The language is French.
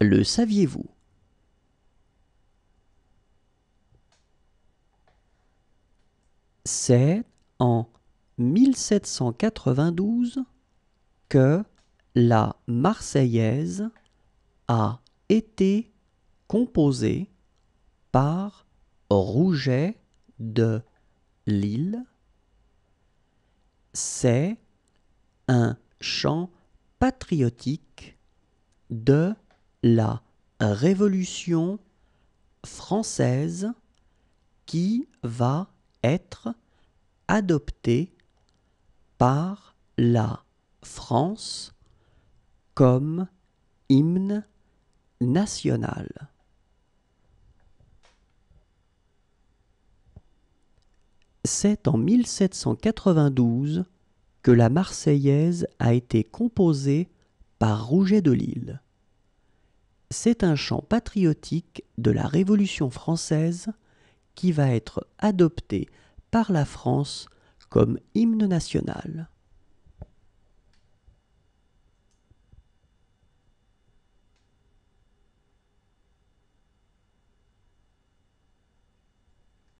Le saviez-vous C'est en 1792 que la Marseillaise a été composée par Rouget de Lille. C'est un chant patriotique de la Révolution française qui va être adoptée par la France comme hymne national. C'est en 1792 que la Marseillaise a été composée par Rouget de Lille c'est un chant patriotique de la Révolution française qui va être adopté par la France comme hymne national.